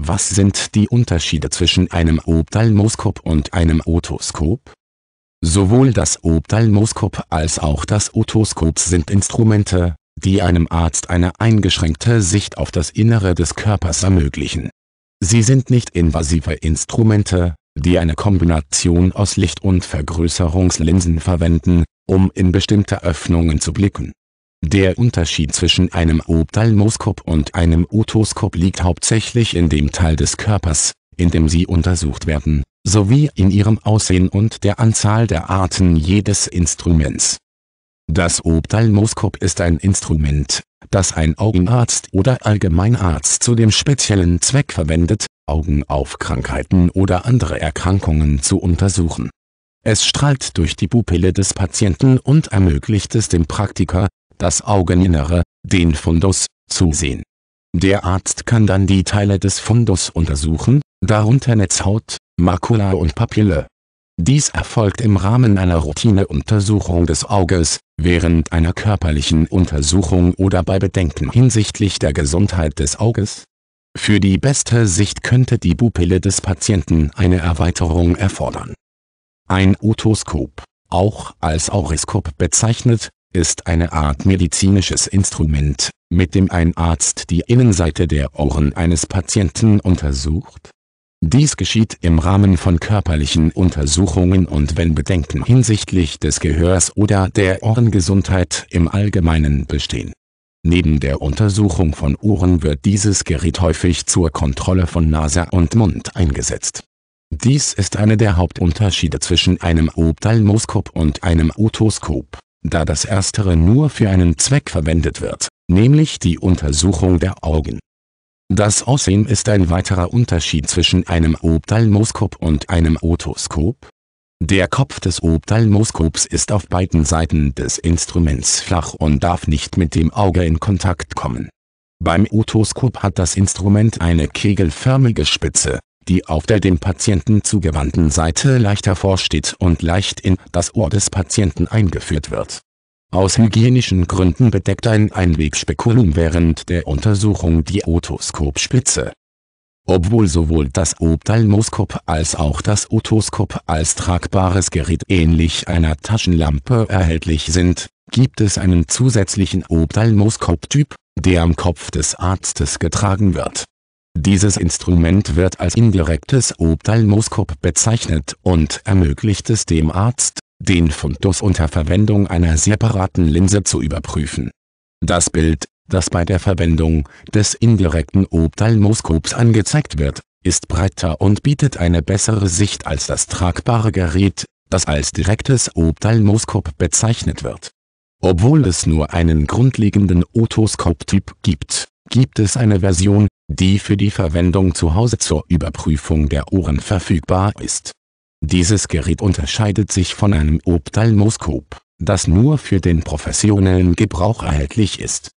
Was sind die Unterschiede zwischen einem Ophthalmoskop und einem Otoskop? Sowohl das Ophthalmoskop als auch das Otoskop sind Instrumente, die einem Arzt eine eingeschränkte Sicht auf das Innere des Körpers ermöglichen. Sie sind nicht invasive Instrumente, die eine Kombination aus Licht- und Vergrößerungslinsen verwenden, um in bestimmte Öffnungen zu blicken der Unterschied zwischen einem Ophthalmoskop und einem Otoskop liegt hauptsächlich in dem Teil des Körpers, in dem sie untersucht werden, sowie in ihrem Aussehen und der Anzahl der Arten jedes Instruments. Das Ophthalmoskop ist ein Instrument, das ein Augenarzt oder Allgemeinarzt zu dem speziellen Zweck verwendet, Augen auf Krankheiten oder andere Erkrankungen zu untersuchen. Es strahlt durch die Pupille des Patienten und ermöglicht es dem Praktiker, das Augeninnere, den Fundus, zusehen. Der Arzt kann dann die Teile des Fundus untersuchen, darunter Netzhaut, Makula und Papille. Dies erfolgt im Rahmen einer Routineuntersuchung des Auges, während einer körperlichen Untersuchung oder bei Bedenken hinsichtlich der Gesundheit des Auges. Für die beste Sicht könnte die Pupille des Patienten eine Erweiterung erfordern. Ein Otoskop, auch als Auriskop bezeichnet, ist eine Art medizinisches Instrument, mit dem ein Arzt die Innenseite der Ohren eines Patienten untersucht. Dies geschieht im Rahmen von körperlichen Untersuchungen und wenn Bedenken hinsichtlich des Gehörs oder der Ohrengesundheit im Allgemeinen bestehen. Neben der Untersuchung von Ohren wird dieses Gerät häufig zur Kontrolle von Nase und Mund eingesetzt. Dies ist einer der Hauptunterschiede zwischen einem Ophthalmoskop und einem Otoskop da das erstere nur für einen Zweck verwendet wird, nämlich die Untersuchung der Augen. Das Aussehen ist ein weiterer Unterschied zwischen einem Ophthalmoskop und einem Otoskop. Der Kopf des Ophthalmoskops ist auf beiden Seiten des Instruments flach und darf nicht mit dem Auge in Kontakt kommen. Beim Otoskop hat das Instrument eine kegelförmige Spitze, die auf der dem Patienten zugewandten Seite leicht hervorsteht und leicht in das Ohr des Patienten eingeführt wird. Aus hygienischen Gründen bedeckt ein Einwegspekulum während der Untersuchung die Otoskopspitze. Obwohl sowohl das Ophthalmoskop als auch das Otoskop als tragbares Gerät ähnlich einer Taschenlampe erhältlich sind, gibt es einen zusätzlichen Ophthalmoskop-Typ, der am Kopf des Arztes getragen wird dieses Instrument wird als indirektes Ophthalmoskop bezeichnet und ermöglicht es dem Arzt, den Fundus unter Verwendung einer separaten Linse zu überprüfen. Das Bild, das bei der Verwendung des indirekten Ophthalmoskops angezeigt wird, ist breiter und bietet eine bessere Sicht als das tragbare Gerät, das als direktes Ophthalmoskop bezeichnet wird. Obwohl es nur einen grundlegenden Otoskop-Typ gibt, gibt es eine Version die für die Verwendung zu Hause zur Überprüfung der Ohren verfügbar ist. Dieses Gerät unterscheidet sich von einem Ophthalmoskop, das nur für den professionellen Gebrauch erhältlich ist